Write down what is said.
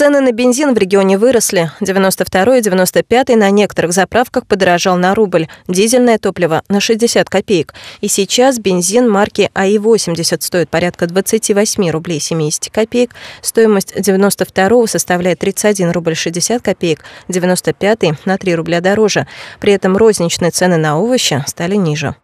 Цены на бензин в регионе выросли. 92 и 95 на некоторых заправках подорожал на рубль, дизельное топливо на 60 копеек. И сейчас бензин марки АИ-80 стоит порядка 28 рублей 70 копеек, стоимость 92 составляет 31 рубль 60 копеек, 95 на 3 рубля дороже. При этом розничные цены на овощи стали ниже.